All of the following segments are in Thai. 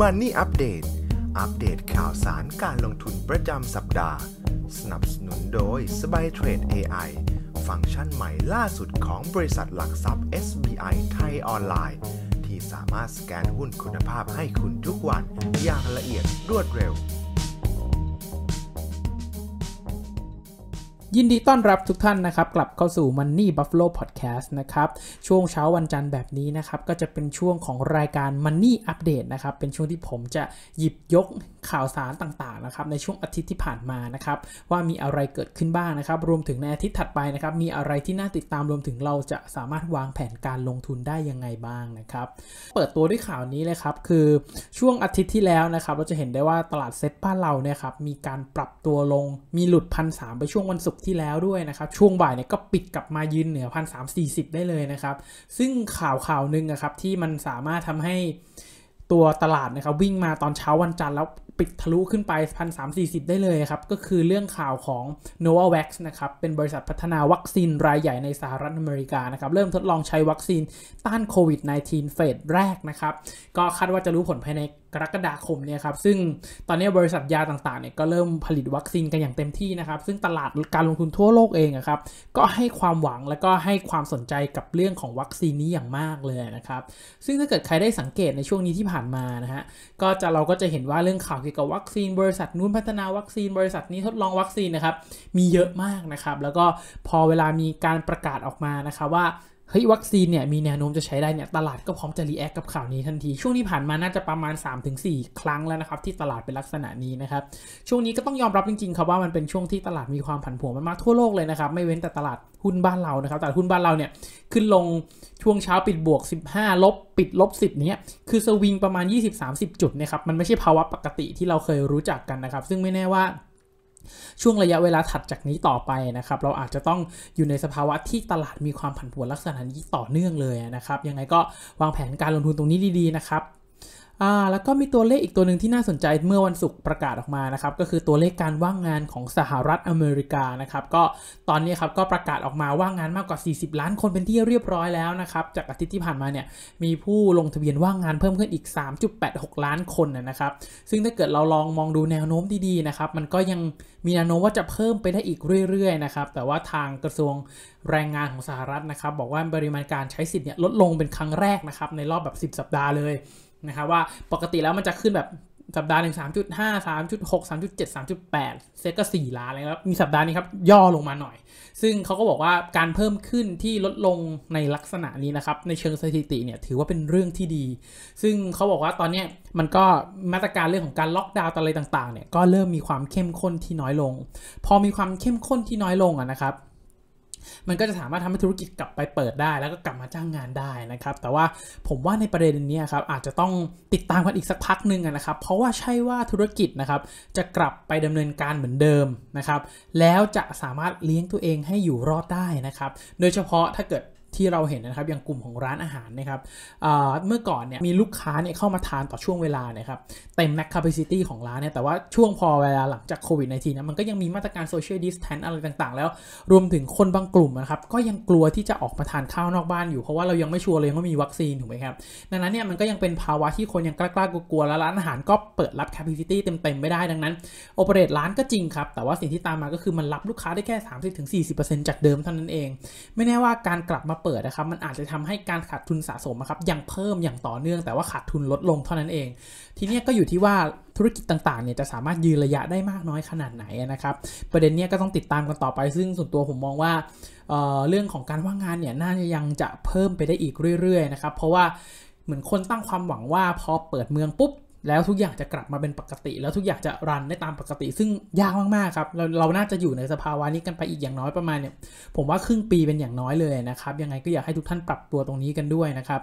Money Update อัปเดตข่าวสารการลงทุนประจำสัปดาห์ สนับสนุนโดยสบายเทรด AI ฟังก์ชันใหม่ล่าสุดของบริษัทหลักทรัพย์ SBI ไทยออนไลน์ ที่สามารถสแกนหุ้นคุณภาพให้คุณทุกวันอย่างละเอียดรวดเร็วยินดีต้อนรับทุกท่านนะครับกลับเข้าสู่ Money Buffalo Podcast นะครับช่วงเช้าวันจันทร์แบบนี้นะครับ ก็จะเป็นช่วงของรายการ Money Update นะครับ เป็นช่วงที่ผมจะหยิบยกข่าวสารต่างๆนะครับในช่วงอาทิตย์ที่ผ่านมานะครับ ว่ามีอะไรเกิดขึ้นบ้างนะครับรวมถึงในอาทิตย์ถัดไปนะครับมีอะไรที่น่าติดตามรวมถึงเราจะสามารถวางแผนการลงทุนได้ยังไงบ้างนะครับ เปิดตัวด้วยข่าวนี้เลยครับคือช่วงอาทิตย์ที่แล้วนะครับเราจะเห็นได้ว่าตลาดเซ็ตบ้านเราเนี่ยครับมีการปรับตัวลงมีหลุดพันสามไปช่วงวันศุกร์ที่แล้วด้วยนะครับ ช่วงบ่ายเนี่ยก็ปิดกลับมายืนเหนือพันสามสี่สิบได้เลยนะครับซึ่งข่าวข่าวหนึ่งนะครับที่มันสามารถทำให้ตัวตลาดนะครับวิ่งมาตอนเช้าวันจันทร์แล้วปิดทะลุขึ้นไป 1,340 ได้เลยครับ ก็คือเรื่องข่าวของ Novavax นะครับเป็นบริษัทพัฒนาวัคซีนรายใหญ่ในสหรัฐอเมริกานะครับเริ่มทดลองใช้วัคซีนต้านโควิด -19 เฟสแรกนะครับ ก็คาดว่าจะรู้ผลภายในกรกฎาคมเนี่ยครับ ซึ่งตอนนี้บริษัทยาต่างๆเนี่ยก็เริ่มผลิตวัคซีนกันอย่างเต็มที่นะครับ ซึ่งตลาดการลงทุนทั่วโลกเองครับก็ให้ความหวังและก็ให้ความสนใจกับเรื่องของวัคซีนนี้อย่างมากเลยนะครับซึ่งถ้าเกิดใครได้สังเกตในช่วงนี้ที่ผ่านมานะฮะก็จะเราก็จะเห็นว่าเรื่องข่าวเกี่ยวกับวัคซีน บริษัทนู้นพัฒนาวัคซีนบริษัทนี้ทดลองวัคซีนนะครับมีเยอะมากนะครับ แล้วก็พอเวลามีการประกาศออกมานะครับว่าเฮ้ยวัคซีนเนี่ยมีแนวโน้มจะใช้ได้เนี่ยตลาดก็พร้อมจะรีแอคกับข่าวนี้ทันที ช่วงที่ผ่านมาน่าจะประมาณ 3-4 ครั้งแล้วนะครับที่ตลาดเป็นลักษณะนี้นะครับช่วงนี้ก็ต้องยอมรับจริงๆครับว่ามันเป็นช่วงที่ตลาดมีความผันผวนมากทั่วโลกเลยนะครับไม่เว้นแต่ตลาดหุ้นบ้านเรานะครับแต่หุ้นบ้านเราเนี่ยขึ้นลงช่วงเช้าปิดบวก 15 ลบปิดลบ 10เนี้ยคือสวิงประมาณ 20-30 จุดนะครับมันไม่ใช่ภาวะปกติที่เราเคยรู้จักกันนะครับซึ่งไม่แน่ว่าช่วงระยะเวลาถัดจากนี้ต่อไปนะครับ เราอาจจะต้องอยู่ในสภาวะที่ตลาดมีความผันผวนลักษณะนี้ต่อเนื่องเลยนะครับ ยังไงก็วางแผนการลงทุนตรงนี้ดีๆนะครับอ่าแล้วก็มีตัวเลขอีกตัวหนึ่งที่น่าสนใจเมื่อวันศุกร์ประกาศออกมานะครับก็คือตัวเลขการว่างงานของสหรัฐอเมริกานะครับก็ตอนนี้ครับก็ประกาศออกมาว่างงานมากกว่า 40 ล้านคนเป็นที่เรียบร้อยแล้วนะครับ จากอาทิตย์ที่ผ่านมาเนี่ยมีผู้ลงทะเบียนว่างงานเพิ่มขึ้นอีก 3.86 ล้านคนนะครับ ซึ่งถ้าเกิดเราลองมองดูแนวโน้มดีๆนะครับมันก็ยังมีแนวโน้มว่าจะเพิ่มไปได้อีกเรื่อยๆนะครับแต่ว่าทางกระทรวงแรงงานของสหรัฐนะครับ บอกว่าปริมาณการใช้สิทธิ์เนี่ยลดลงเป็นครั้งแรกนะครับในรอบแบบ 10 สัปดาห์เลยนะครับว่าปกติแล้วมันจะขึ้นแบบสัปดาห์หนึ่งสามจุดห้าสามจุดหกสามจุดเจ็ดสามจุดแปดเซ็ตก็สี่ล้านเลยครับมีสัปดาห์นี้ครับย่อลงมาหน่อย ซึ่งเขาก็บอกว่าการเพิ่มขึ้นที่ลดลงในลักษณะนี้นะครับ ในเชิงสถิติเนี่ยถือว่าเป็นเรื่องที่ดี ซึ่งเขาบอกว่าตอนนี้มันก็มาตรการเรื่องของการล็อกดาวน์อะไรต่างๆเนี่ยก็เริ่มมีความเข้มข้นที่น้อยลง พอมีความเข้มข้นที่น้อยลงอ่ะนะครับมันก็จะสามารถทำให้ธุรกิจกลับไปเปิดได้ แล้วก็กลับมาจ้างงานได้นะครับ แต่ว่าผมว่าในประเด็นนี้ครับอาจจะต้องติดตามกันอีกสักพักหนึ่งนะครับ เพราะว่าใช่ว่าธุรกิจนะครับ จะกลับไปดำเนินการเหมือนเดิมนะครับแล้วจะสามารถเลี้ยงตัวเองให้อยู่รอดได้นะครับโดยเฉพาะถ้าเกิดที่เราเห็นนะครับอย่างกลุ่มของร้านอาหารนะครับเมื่อก่อนเนี่ยมีลูกค้าเนี่ยเข้ามาทานต่อช่วงเวลานะครับ เต็มแม็กซ์แคซิตี้ของร้านเนี่ย แต่ว่าช่วงพอเวลาหลังจากโควิดในทีนะมันก็ยังมีมาตรการโซเชียลดิสแทนอะไรต่างๆ แล้วรวมถึงคนบางกลุ่มนะครับ ก็ยังกลัวที่จะออกมาทานข้าวนอกบ้านอยู่เพราะว่าเรายังไม่ชัวร์เลยว่ามีวัคซีนถูกไหมครับดังนั้นเนี่ยมันก็ยังเป็นภาวะที่คนยังกล้ากลัวๆแล้วร้านอาหารก็เปิดรับแคปซิตี้เต็มๆไม่ได้ดังนั้นโอเปเรตร้านก็จริงครับแต่ว่าสิ่งที่ตามมาก็คือมันรับลูกค้าได้แค่ 30-40%จากเดิมเท่านั้นเอง ไม่แน่ว่าการกลับมาเปิดนะครับมันอาจจะทำให้การขาดทุนสะสมนะครับยังเพิ่มอย่างต่อเนื่องแต่ว่าขาดทุนลดลงเท่านั้นเองทีนี้ก็อยู่ที่ว่าธุรกิจต่างๆเนี่ยจะสามารถยืนระยะได้มากน้อยขนาดไหนนะครับประเด็นนี้ก็ต้องติดตามกันต่อไป ซึ่งส่วนตัวผมมองว่าเเรื่องของการว่างงานเนี่ยน่าจะยังจะเพิ่มไปได้อีกเรื่อยๆนะครับเพราะว่าเหมือนคนตั้งความหวังว่าพอเปิดเมืองปุ๊บแล้วทุกอย่างจะกลับมาเป็นปกติ แล้วทุกอย่างจะรันได้ตามปกติ ซึ่งยากมากๆครับเราเราน่าจะอยู่ในสภาวะนี้กันไปอีกอย่างน้อยประมาณเนี่ยผมว่าครึ่งปีเป็นอย่างน้อยเลยนะครับยังไงก็อยากให้ทุกท่านปรับตัวตรงนี้กันด้วยนะครับ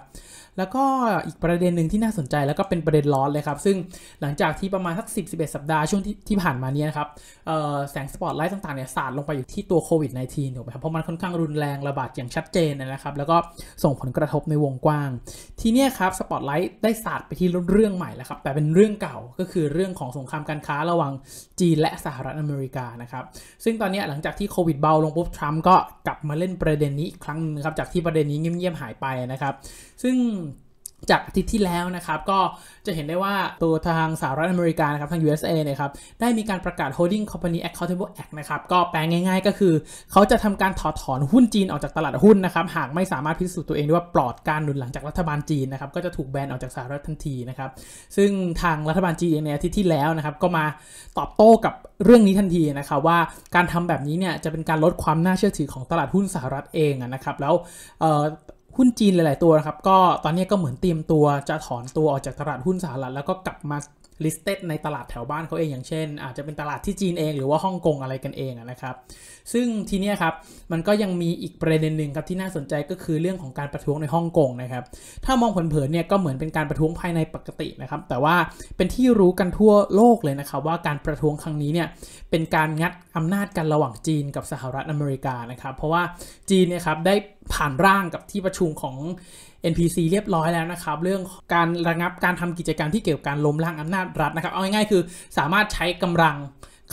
แล้วก็อีกประเด็นหนึ่งที่น่าสนใจแล้วก็เป็นประเด็นร้อนเลยครับซึ่งหลังจากที่ประมาณสัก10 11 สัปดาห์ช่วงที่ที่ผ่านมานี้นะครับแสงสปอตไลท์ต่างๆเนี่ยสาดลงไปอยู่ที่ตัวโควิด -19 ถูกไหมครับเพราะมันค่อนข้างรุนแรงระบาดอย่างชัดเจนนะครับแล้วก็ส่งผลกระทบในวงกว้าง ทีนี้ครับสปอตไลท์ได้สาดไปที่เรื่องใหม่แล้วครับแ่เป็นเรื่องเก่าก็คือเรื่องของสงครามการค้าระหว่างจีน และสหรัฐอเมริกานะครับซึ่งตอนนี้หลังจากที่โควิดเบาลงปุ๊บทรัมป์ก็กลับมาเล่นประเด็นนี้อีกครั้งนึงครับจากที่ประเด็นนี้เงียบๆหายไปนะครับ ซึ่งจากอาทิตย์ที่แล้วนะครับก็จะเห็นได้ว่าตัวทางสหรัฐอเมริกานะครับทาง USA นะครับ ได้มีการประกาศ Holding Company Accountable Act นะครับ ก็แปลง่ายๆก็คือเขาจะทำการถอดถอนหุ้นจีนออกจากตลาดหุ้นนะครับ หากไม่สามารถพิสูจน์ตัวเองได้ว่าปลอดการหนุนหลังจากรัฐบาลจีนนะครับ ก็จะถูกแบนออกจากสหรัฐทันทีนะครับ ซึ่งทางรัฐบาลจีนในอาทิตย์ที่แล้วนะครับก็มาตอบโต้กับเรื่องนี้ทันทีนะครับว่าการทำแบบนี้เนี่ยจะเป็นการลดความน่าเชื่อถือของตลาดหุ้นสหรัฐเองนะครับแล้วหุ้นจีนหลายๆ ตัวนะครับ ก็ตอนนี้ก็เหมือนเตรียมตัวจะถอนตัวออกจากตลาดหุ้นสหรัฐแล้วก็กลับมา l i เต็ดในตลาดแถวบ้านเขาเองอย่างเช่นอาจจะเป็นตลาดที่จีนเองหรือว่าฮ่องกงอะไรกันเองนะครับซึ่งทีนี้ครับมันก็ยังมีอีกประเด็นหนึ่งครับที่น่าสนใจก็คือเรื่องของการประท้วงในฮ่องกงนะครับถ้ามองเผินๆเนี่ยก็เหมือนเป็นการประท้วงภายในปกตินะครับแต่ว่าเป็นที่รู้กันทั่วโลกเลยนะครับ ว่าการประท้วงครั้งนี้เนี่ยเป็นการงัดอำนาจกันระหว่างจีนกับสหรัฐอเมริกานะครับเพราะว่าจีนเนี่ยครับได้ผ่านร่างกับที่ประชุมของ NPC เรียบร้อยแล้วนะครับ เรื่องการระงับการทำกิจกรรมที่เกี่ยวกับการล้มล้างอำนาจรัฐนะครับ เอาง่ายๆคือ สามารถใช้กำลัง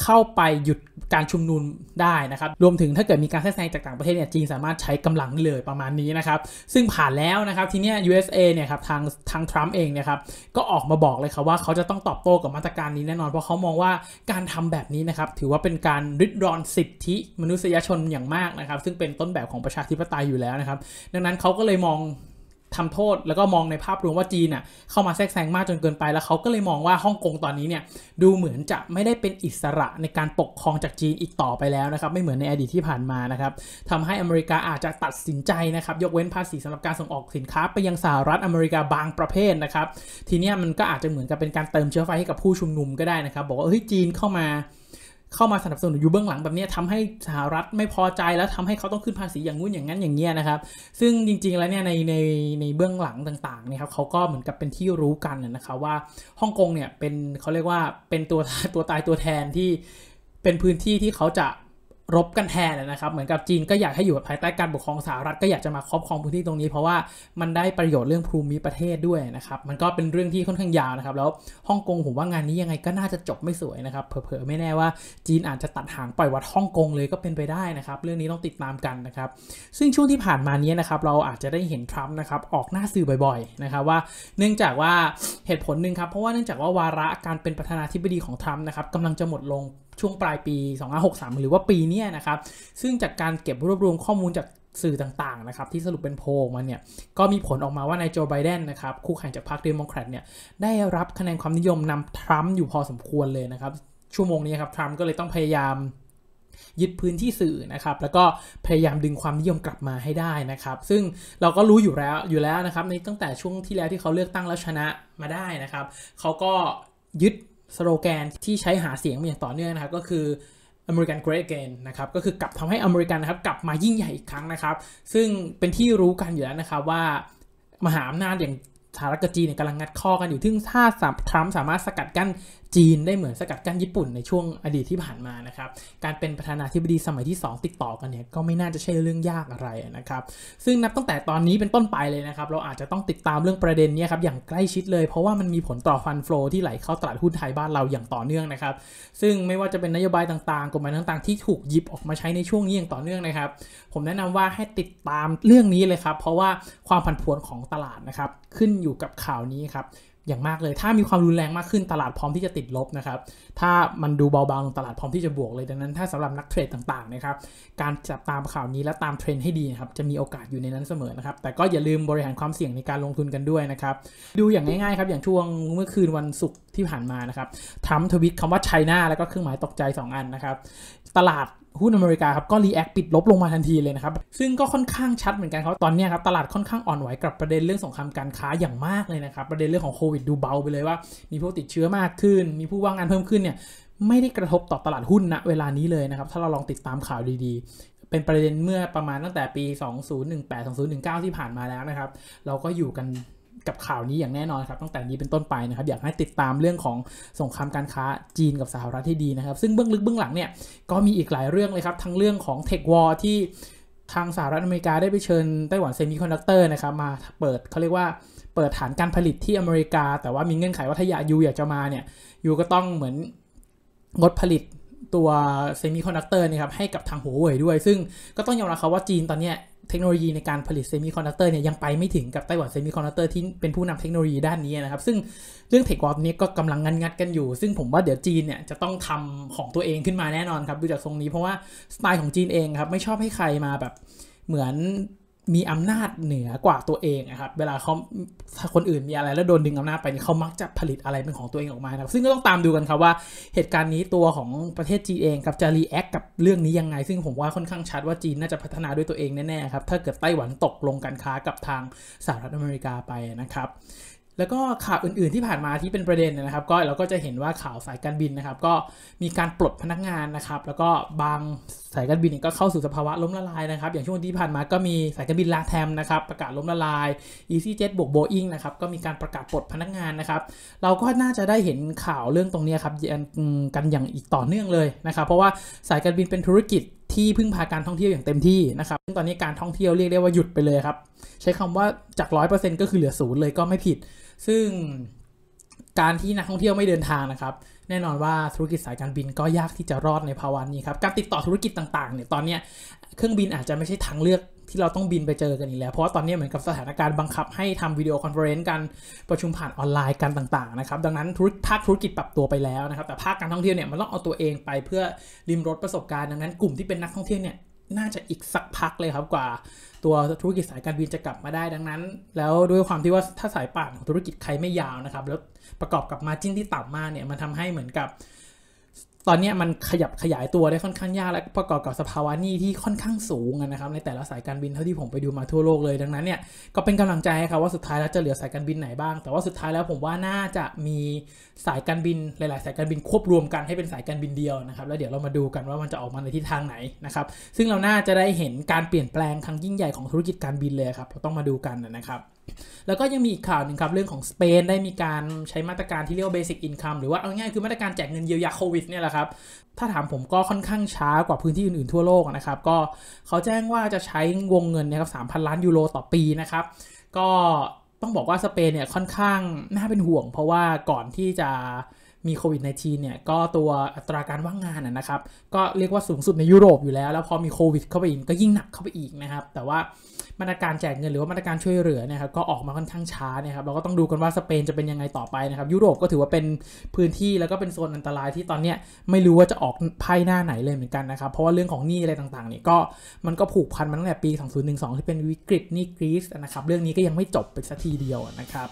เข้าไปหยุดการชุมนุมได้นะครับ รวมถึงถ้าเกิดมีการแทรกแซงจากต่างประเทศเนี่ยจีนสามารถใช้กำลังเลยประมาณนี้นะครับ ซึ่งผ่านแล้วนะครับ ทีนี้ USA เนี่ยครับ ทางทางทรัมป์เองเนี่ยครับก็ออกมาบอกเลยครับว่าเขาจะต้องตอบโต้กับมาตรการนี้แน่นอนเพราะเขามองว่าการทำแบบนี้นะครับถือว่าเป็นการริดรอนสิทธิมนุษยชนอย่างมากนะครับ ซึ่งเป็นต้นแบบของประชาธิปไตยอยู่แล้วนะครับดังนั้นเขาก็เลยมองทำโทษแล้วก็มองในภาพรวมว่าจีนน่ะเข้ามาแทรกแซงมากจนเกินไปแล้วเขาก็เลยมองว่าฮ่องกงตอนนี้เนี่ยดูเหมือนจะไม่ได้เป็นอิสระในการปกครองจากจีนอีกต่อไปแล้วนะครับไม่เหมือนในอดีตที่ผ่านมานะครับทำให้อเมริกาอาจจะตัดสินใจนะครับยกเว้นภาษีสำหรับการส่งออกสินค้า ไปยังสหรัฐอเมริกาบางประเภทนะครับ ทีนี้มันก็อาจจะเหมือนกับเป็นการเติมเชื้อไฟให้กับผู้ชุมนุมก็ได้นะครับ บอกว่าเฮ้ยจีนเข้ามาเข้ามาสนับสนุนอยู่เบื้องหลัง แบบนี้ทำให้สหรัฐไม่พอใจแล้วทำให้เขาต้องขึ้นภาษีอย่างงู้นอย่างนั้นอย่างเงี้ยนะครับ ซึ่งจริงๆแล้วเนี่ยในในในเบื้องหลังต่างๆเนี่ยครับเขาก็เหมือนกับเป็นที่รู้กันนะครับว่าฮ่องกงเนี่ยเป็นเขาเรียกว่าเป็นตัวตัวตายตัวแทนที่เป็นพื้นที่ที่เขาจะรบกันแทนนะครับ เหมือนกับจีนก็อยากให้อยู่ภายใต้การปกครองสหรัฐก็อยากจะมาครอบครองพื้นที่ตรงนี้เพราะว่ามันได้ประโยชน์เรื่องภูมิประเทศด้วยนะครับ มันก็เป็นเรื่องที่ค่อนข้างยาวนะครับ แล้วฮ่องกงผมว่างานนี้ยังไงก็น่าจะจบไม่สวยนะครับ เผลอๆไม่แน่ว่าจีนอาจจะตัดหางปล่อยวัดฮ่องกงเลยก็เป็นไปได้นะครับ เรื่องนี้ต้องติดตามกันนะครับ ซึ่งช่วงที่ผ่านมานี้นะครับเราอาจจะได้เห็นทรัมป์นะครับออกหน้าสื่อบ่อยๆนะครับว่าเนื่องจากว่าเหตุผลหนึ่งครับเพราะว่าเนื่องจากว่าวาระการเป็นประธานาธิบดีของทรัมป์นะครับกำลังจะหมดลงช่วงปลายปี2563 หรือว่าปีนี้นะครับ ซึ่งจากการเก็บรวบรวมข้อมูลจากสื่อต่างๆนะครับที่สรุปเป็นโพลมันเนี่ย ก็มีผลออกมาว่านายโจไบเดนนะครับคู่แข่งจากพรรคเดโมแครตเนี่ย ได้รับคะแนนความนิยมนำทรัมป์อยู่พอสมควรเลยนะครับ ชั่วโมงนี้ครับทรัมป์ก็เลยต้องพยายามยึดพื้นที่สื่อนะครับแล้วก็พยายามดึงความนิยมกลับมาให้ได้นะครับ ซึ่งเราก็รู้อยู่แล้วอยู่แล้วนะครับในตั้งแต่ช่วงที่แล้วที่เขาเลือกตั้งแล้วชนะมาได้นะครับเขาก็ยึดสโลแกนที่ใช้หาเสียงมาอย่างต่อเนื่องนะครับก็คือ American Great Again นะครับก็คือกลับทำให้อเมริกันนะครับกลับมายิ่งใหญ่อีกครั้งนะครับ ซึ่งเป็นที่รู้กันอยู่แล้วนะครับว่า มหาอำนาจอย่างสหรัฐกับจีนเนี่ยกำลังงัดข้อกันอยู่ซึ่งถ้าทรัมป์สามารถสกัดกั้นจีนได้เหมือนสกัดกั้นญี่ปุ่นในช่วงอดีตที่ผ่านมานะครับการเป็นประธานาธิบดีสมัยที่ 2 ติดต่อกันเนี่ยก็ไม่น่าจะใช่เรื่องยากอะไรนะครับซึ่งนับตั้งแต่ตอนนี้เป็นต้นไปเลยนะครับเราอาจจะต้องติดตามเรื่องประเด็นนี้ครับอย่างใกล้ชิดเลย เพราะว่ามันมีผลต่อฟันฟลอที่ไหลเข้าตลาดหุ้นไทยบ้านเราอย่างต่อเนื่องนะครับซึ่งไม่ว่าจะเป็นนโยบายต่างๆกฎหมายต่างๆที่ถูกหยิบออกมาใช้ในช่วงนี้อย่างต่อเนื่องนะครับ ผมแนะนำว่าให้ติดตามเรื่องนี้เลยครับเพราะว่าความผันผวนของตลาดนะครับขึ้นอยู่กับข่าวนี้ครับอย่างมากเลยถ้ามีความรุนแรงมากขึ้นตลาดพร้อมที่จะติดลบนะครับถ้ามันดูเบาบางลงตลาดพร้อมที่จะบวกเลยดังนั้นถ้าสำหรับนักเทรดต่างๆนะครับการจับตามข่าวนี้และตามเทรนด์ให้ดีนะครับจะมีโอกาสอยู่ในนั้นเสมอนะครับ แต่ก็อย่าลืมบริหารความเสี่ยงในการลงทุนกันด้วยนะครับดูอย่างง่าย ๆครับอย่างช่วงเมื่อคืนวันศุกร์ที่ผ่านมานะครับทำทวิตคำว่าไชน่าแล้วก็เครื่องหมายตกใจ 2 อันนะครับตลาดหุ้นอเมริกาครับก็รีแอคปิดลบลงมาทันทีเลยนะครับซึ่งก็ค่อนข้างชัดเหมือนกันครับตอนนี้ครับตลาดค่อนข้างอ่อนไหว กับประเด็นเรื่องสงครามการค้าอย่างมากเลยนะครับประเด็นเรื่องของโควิดดูเบาไปเลยว่า มีผู้ติดเชื้อมากขึ้น มีผู้ว่างงานเพิ่มขึ้นเนี่ยไม่ได้กระทบต่อตลาดหุ้นณเวลานี้เลยนะครับถ้าเราลองติดตามข่าวดีๆ เป็นประเด็นเมื่อประมาณตั้งแต่ปี 2018-2019 ที่ผ่านมาแล้วนะครับเราก็อยู่กันกับข่าวนี้อย่างแน่นอนครับตั้งแต่นี้เป็นต้นไปนะครับอยากให้ติดตามเรื่องของสงครามการค้าจีนกับสหรัฐที่ดีนะครับซึ่งเบื้องลึกเบื้องหลังเนี่ย ก็มีอีกหลายเรื่องเลยครับทั้งเรื่องของเทควอที่ทางสหรัฐอเมริกาได้ไปเชิญไต้หวันเซมิคอนดักเตอร์นะครับมาเปิดเขาเรียกว่าเปิดฐานการผลิตที่อเมริกาแต่ว่ามีเงื่อนไขว่าถ้าอยากยูอยากจะมาเนี่ยยูก็ต้องเหมือนงดผลิตตัวเซมิคอนดักเตอร์นะครับให้กับทางหัวเว่ยด้วย ซึ่งก็ต้องยอมรับครับว่าจีนตอนนี้เทคโนโลยีในการผลิตเซมิคอนดักเตอร์เนี่ยยังไปไม่ถึงกับไต้หวันเซมิคอนดักเตอร์ที่เป็นผู้นำเทคโนโลยีด้านนี้นะครับ ซึ่งเรื่องเทควอฟนี้ก็กำลังงันงัดกันอยู่ ซึ่งผมว่าเดี๋ยวจีนเนี่ยจะต้องทำของตัวเองขึ้นมาแน่นอนครับดูจากทรงนี้เพราะว่าสไตล์ของจีนเองครับไม่ชอบให้ใครมาแบบเหมือนมีอำนาจเหนือกว่าตัวเองนะครับ เวลาเขาถ้าคนอื่นมีอะไรแล้วโดนดึงอำนาจไปเขามักจะผลิตอะไรเป็นของตัวเองออกมาครับ ซึ่งก็ต้องตามดูกันครับว่าเหตุการณ์นี้ตัวของประเทศจีนเองกับจะรีแอคกับเรื่องนี้ยังไง ซึ่งผมว่าค่อนข้างชัดว่าจีนน่าจะพัฒนาด้วยตัวเองแน่ๆครับ ถ้าเกิดไต้หวันตกลงการค้ากับทางสหรัฐอเมริกาไปนะครับแล้วก็ข่าวอื่น ๆ ที่ผ่านมาที่เป็นประเด็นนะครับก็เราก็จะเห็นว่าข่าวสายการบินนะครับก็มีการปลดพนักงานนะครับแล้วก็บางสายการบินก็เข้าสู่สภาวะล้มละลายนะครับอย่างช่วงที่ผ่านมาก็มีสายการบินลาแทมนะครับประกาศล้มละลาย EasyJet บวก Boeing นะครับก็มีการประกาศปลดพนักงานนะครับเราก็น่าจะได้เห็นข่าวเรื่องตรงนี้ครับกันอย่างอีกต่อเนื่องเลยนะครับเพราะว่าสายการบินเป็นธุรกิจที่พึ่งพาการท่องเที่ยวอย่างเต็มที่นะครับซึ่งตอนนี้การท่องเที่ยวเรียกได้ว่าหยุดไปเลยครับใช้คำว่าจาก100%ก็คือเหลือศูนย์เลยก็ไม่ผิดซึ่งการที่นักท่องเที่ยวไม่เดินทางนะครับ แน่นอนว่าธุรกิจสายการบินก็ยากที่จะรอดในภาวะนี้ครับการติดต่อธุรกิจต่างๆเนี่ยตอนนี้เครื่องบินอาจจะไม่ใช่ทางเลือกที่เราต้องบินไปเจอกันอีกแล้วเพราะว่าตอนนี้เหมือนกับสถานการณ์บังคับให้ทำวิดีโอคอนเฟอเรนซ์กันประชุมผ่านออนไลน์กันต่างๆนะครับดังนั้นธุรกิจภาคธุรกิจปรับตัวไปแล้วนะครับแต่ภาคการท่องเที่ยวเนี่ยมันต้องเอาตัวเองไป เพื่อริมรถประสบการณ์ดังนั้นกลุ่มที่เป็นนักท่องเที่ยวเนี่ยน่าจะอีกสักพักเลยครับกว่าตัวธุรกิจสายการบินจะกลับมาได้ดังนั้น แล้วด้วยความที่ว่าถ้าสายป่านของธุรกิจใครไม่ยาวนะครับ แล้วประกอบกับมาจิ้นที่ต่ำมากเนี่ย มันทำให้เหมือนกับตอนนี้มันขยับขยายตัวได้ค่อนข้างยากและประกอบกับสภาวะหนี้ที่ค่อนข้างสูงนะครับ ในแต่ละสายการบินเท่าที่ผมไปดูมาทั่วโลกเลยดังนั้นเนี่ยก็เป็นกำลังใจครับว่าสุดท้ายแล้วจะเหลือสายการบินไหนบ้าง แต่ว่าสุดท้ายแล้วผมว่าน่าจะมีสายการบินหลายๆ สายการบินควบรวมกันให้เป็นสายการบินเดียวนะครับแล้วเดี๋ยวเรามาดูกันว่ามันจะออกมาในทิศทางไหนนะครับซึ่งเราน่าจะได้เห็นการเปลี่ยนแปลงครั้งยิ่งใหญ่ของธุรกิจการบินเลยครับเราต้องมาดูกันนะครับแล้วก็ยังมีอีกข่าวหนึ่งครับเรื่องของสเปนได้มีการใช้มาตรการที่เรียกว่า basic income หรือว่าเอาง่ายคือมาตรการแจกเงินเยียวยาโควิดเนี่ยแหละครับถ้าถามผมก็ค่อนข้างช้ากว่าพื้นที่อื่นๆทั่วโลกนะครับ ก็เขาแจ้งว่าจะใช้วงเงินนะครับ3,000 ล้านยูโรต่อปีนะครับ ก็ต้องบอกว่าสเปนเนี่ยค่อนข้างน่าเป็นห่วงเพราะว่าก่อนที่จะมีโควิด -19 เนี่ยก็ตัวอัตราการว่างงานนะครับก็เรียกว่าสูงสุดในยุโรปอยู่แล้วแล้วพอมีโควิดเข้าไปอีกก็ยิ่งหนักเข้าไปอีกนะครับแต่ว่ามาตรการแจกเงินหรือว่ามาตรการช่วยเหลือนะครับก็ออกมาค่อนข้างช้านะครับเราก็ต้องดูกันว่าสเปนจะเป็นยังไงต่อไปนะครับ ยุโรปก็ถือว่าเป็นพื้นที่แล้วก็เป็นโซนอันตรายที่ตอนนี้ไม่รู้ว่าจะออกไพ่หน้าไหนเลยเหมือนกันนะครับเพราะว่าเรื่องของหนี้อะไรต่างๆนี่ก็มันก็ผูกพันมาตั้งแต่ปี 2012 ที่เป็นวิกฤตหนี้กรีซนะครับเรื่องนี้ก็ยังไม่จบไปสักทีเดียวนะครับ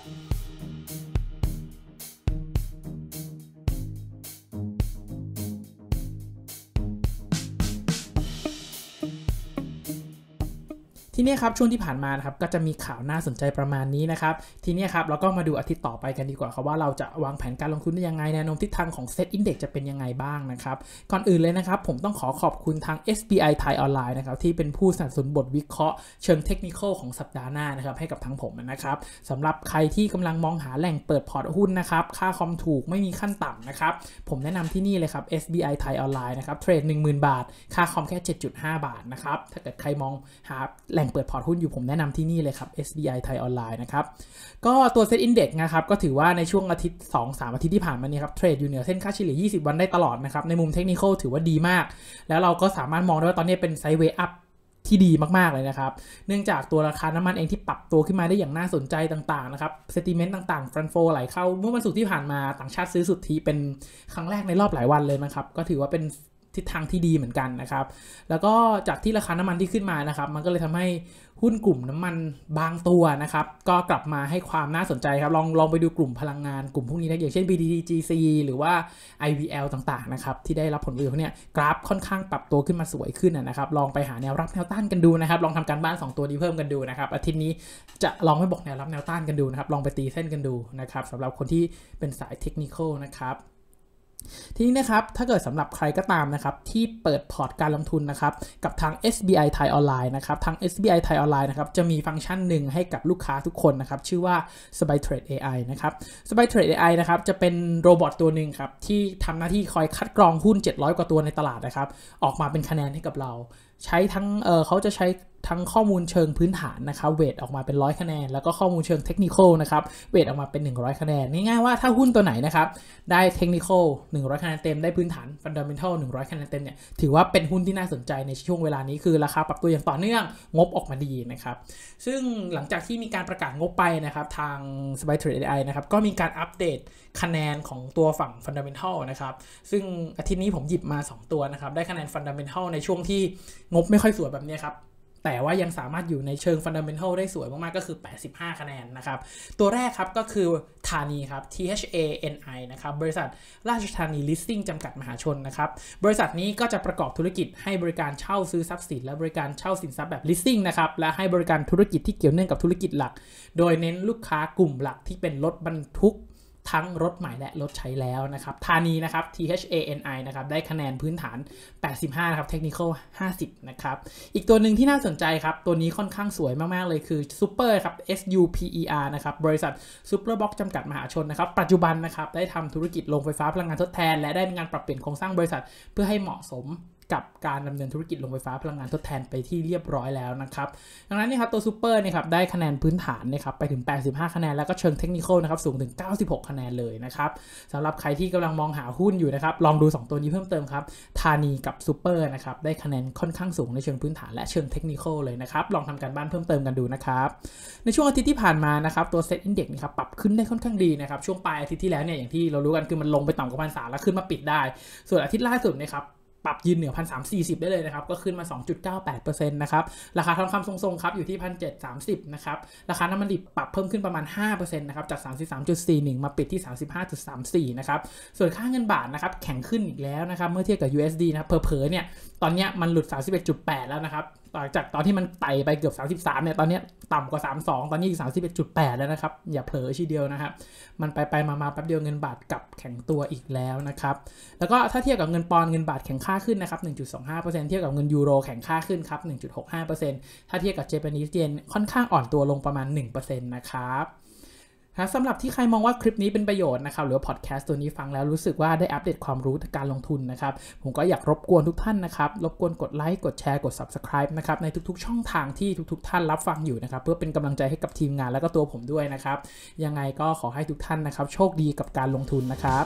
ทีนี้ครับ ช่วงที่ผ่านมานครับก็จะมีข่าวน่าสนใจประมาณนี้นะครับ ทีนี้ครับ เราก็มาดูอาทิตย์ต่อไปกันดีกว่าครับว่าเราจะวางแผนการลงทุนได้ยังไง แนวโน้มทิศทางของเซ็ตอินเด็กซ์จะเป็นยังไงบ้างนะครับ ก่อนอื่นเลยนะครับ ผมต้องขอขอบคุณทาง SBI ไทยออนไลน์นะครับ ที่เป็นผู้สนับสนุนบทวิเคราะห์เชิงเทคนิคของสัปดาห์หน้านะครับให้กับทั้งผมนะครับสำหรับใครที่กำลังมองหาแหล่งเปิดพอร์ตหุ้นนะครับค่าคอมถูกไม่มีขั้นต่ำนะครับผมแนะนำที่นี่เลยครับ SBI ไทยออนไลน์นะครับเทรด10,000 บาทค่าคอมแค่ 7.5 บาทนะครับถ้าเกิดใครมองหาแหล่งงเปิดพอร์ตหุ้นอยู่ผมแนะนำที่นี่เลยครับ SBI ไทยออนไลน์นะครับ ก็ตัวเซ็ตอินเด็ก์นะครับก็ถือว่าในช่วงอาทิตย์2าอาทิตย์ที่ผ่านมานี้ครับเทรดอยู่เหนือเส้นค่าเฉลี่ย 20 วันได้ตลอดนะครับ ในมุมเทคนิคถือว่าดีมาก แล้วเราก็สามารถมองได้ว่าตอนนี้เป็นไซด์เวย์อัพที่ดีมากๆเลยนะครับ เนื่องจากตัวราคาน้ำมันเองที่ปรับตัวขึ้นมาได้อย่างน่าสนใจต่างๆนะครับเซติมเมนต์ต่างๆฟรันโฟไหลเข้าเมื่อวันศุกร์ที่ผ่านมาต่างชาติซื้อสุทธิเป็นครั้งแรกในรอบหลายวันเลยนะครับก็ถือว่าเป็นทิศทางที่ดีเหมือนกันนะครับ แล้วก็จากที่ราคาน้ำมันที่ขึ้นมานะครับ มันก็เลยทำให้หุ้นกลุ่มน้ำมันบางตัวนะครับ ก็กลับมาให้ความน่าสนใจครับ ลองลองไปดูกลุ่มพลังงานกลุ่มพวกนี้นะอย่างเช่น BDGC หรือว่า IVL ต่างๆนะครับ ที่ได้รับผลประโยชน์เนี่ย กราฟค่อนข้างปรับตัวขึ้นมาสวยขึ้นนะครับ ลองไปหาแนวรับแนวต้านกันดูนะครับ ลองทำการบ้าน 2 ตัวนี้เพิ่มกันดูนะครับ อาทิตย์นี้จะลองไปบอกแนวรับแนวต้านกันดูนะครับ ลองไปตีเส้นกันดูนะครับสำหรับคนที่เป็นสายเทคนิคนะครับทีนี้นะครับ ถ้าเกิดสำหรับใครก็ตามนะครับที่เปิดพอร์ตการลงทุนนะครับกับทาง SBI Thai Online นะครับ ทาง SBI Thai Online นะครับจะมีฟังก์ชันหนึ่งให้กับลูกค้าทุกคนนะครับชื่อว่า Spy Trade AI นะครับ Spy Trade AI นะครับจะเป็นโรบอทตัวหนึ่งครับที่ทำหน้าที่คอยคัดกรองหุ้น 700 กว่าตัวในตลาดนะครับออกมาเป็นคะแนนให้กับเราใช้ทั้งเเขาจะใช้ทั้งข้อมูลเชิงพื้นฐานนะครับเวทออกมาเป็นร้อยคะแนนแล้วก็ข้อมูลเชิงเทคนิคนะครับเวทออกมาเป็น 100 คะแนนง่ายๆว่าถ้าหุ้นตัวไหนนะครับได้เทคนิคหนึ่งร้อยคะแนนเต็มได้พื้นฐานฟันดัมเบลท์หนึ่งร้อยคะแนนเต็มเนี่ยถือว่าเป็นหุ้นที่น่าสนใจในช่วงเวลานี้คือราคาปรับตัวอย่างต่อเนื่องงบออกมาดีนะครับซึ่งหลังจากที่มีการประกาศงบไปนะครับทาง s p y t r a d e AI นะครับก็มีการอัปเดตคะแนนของตัวฝั่งฟันดัมเบลท์นะครับซึ่งอาทิตย์นี้ผมหยิบมา 2 ตัวนะครับได้คะแนนฟันดัมเบลท์ในช่วงที่งบไม่ค่อยสวยแบบนี้ครับ แต่ว่ายังสามารถอยู่ในเชิงฟันดัมเบลได้สวยมาก ๆ ก็คือ 85 คะแนนนะครับ ตัวแรกครับก็คือธานีครับ THANI นะครับ บริษัทราชธานีลิสซิ่งจำกัดมหาชนนะครับ บริษัทนี้ก็จะประกอบธุรกิจให้บริการเช่าซื้อทรัพย์สิน และบริการเช่าสินทรัพย์แบบลิสซิ่งนะครับ และให้บริการธุรกิจที่เกี่ยวเนื่องกับธุรกิจหลัก โดยเน้นลูกค้ากลุ่มหลักที่เป็นรถบรรทุกทั้งรถใหม่และรถใช้แล้วนะครับธานีนะครับ T H A N I นะครับได้คะแนนพื้นฐาน 85 นะครับเทคนิคอล50 นะครับ อีกตัวหนึ่งที่น่าสนใจครับ ตัวนี้ค่อนข้างสวยมาก ๆ เลยคือ Super ครับ S U P E R นะครับบริษัท Super Box จำกัดมหาชนนะครับปัจจุบันนะครับ ได้ทำธุรกิจโรงไฟฟ้าพลังงานทดแทน และได้มีการปรับเปลี่ยนโครงสร้างบริษัทเพื่อให้เหมาะสมกับการดำเนินธุรกิจโรงไฟฟ้าพลังงานทดแทนไปที่เรียบร้อยแล้วนะครับดังนั้นนี่ครับตัวซูเปอร์นี่ครับได้คะแนนพื้นฐานนะครับไปถึง 85 คะแนน แล้วก็เชิงเทคนิคนะครับสูงถึง 96 คะแนนเลยนะครับสำหรับใครที่กำลังมองหาหุ้นอยู่นะครับลองดู 2 ตัวนี้เพิ่มเติมครับธานีกับซูเปอร์นะครับได้คะแนนค่อนข้างสูงในเชิงพื้นฐานและเชิงเทคนิคเลยนะครับ ลองทำการบ้านเพิ่มเติมกันดูนะครับ ในช่วงอาทิตย์ที่ผ่านมานะครับ ตัวเซ็ตอินเด็กซ์นะครับปรับขึ้นได้ค่อนข้างดีนะครับ ช่วงปลายอาทิตย์ที่แล้วเนี่ยอย่างที่เรารู้กันคือมันลงไปต่ำกว่าพันสาแล้วขึ้นมาปิดได้ ส่วนอาทิตย์ล่าสุดนะครับปรับยืนเหนือพันสามสี่สิบได้เลยนะครับ ก็ขึ้นมา 2.98%นะครับ ราคาทองคำทรงๆครับอยู่ที่พันเจ็ดสามสิบนะครับ ราคาน้ำมันดิบปรับเพิ่มขึ้นประมาณ 5%นะครับ จาก 33.41 มาปิดที่ 35.34 นะครับ ส่วนค่าเงินบาทนะครับแข็งขึ้นอีกแล้วนะครับ เมื่อเทียบกับ USD นะเพเพอเนี่ย ตอนเนี้ยมันหลุด 31.8 แล้วนะครับหลังจากตอนที่มันไต่ไปเกือบ 33เนี่ยตอนนี้ต่ำกว่า 32ตอนนี้อีก่31.8 แล้วนะครับอย่าเผลอชีเดียวนะครับ มันไปไปมามาแป๊บเดียวเงินบาทกลับแข็งตัวอีกแล้วนะครับแล้วก็ถ้าเทียบกับเงินปอนเงินบาทแข็งค่าขึ้นนะครับ1.25%เทียบกับเงินยูโรแข็งค่าขึ้นครับ1.65%ถ้าเทียบกับเจแปนิสเยนค่อนข้างอ่อนตัวลงประมาณ1%นะครับหากสำหรับที่ใครมองว่าคลิปนี้เป็นประโยชน์นะครับหรือพอดแคสต์ตัวนี้ฟังแล้วรู้สึกว่าได้อัปเดตความรู้การลงทุนนะครับ ผมก็อยากรบกวนทุกท่านนะครับ รบกวนกดไลค์กดแชร์กด subscribe นะครับในทุกๆช่องทางที่ทุกๆท่านรับฟังอยู่นะครับเพื่อเป็นกำลังใจให้กับทีมงานและก็ตัวผมด้วยนะครับยังไงก็ขอให้ทุกท่านนะครับโชคดีกับการลงทุนนะครับ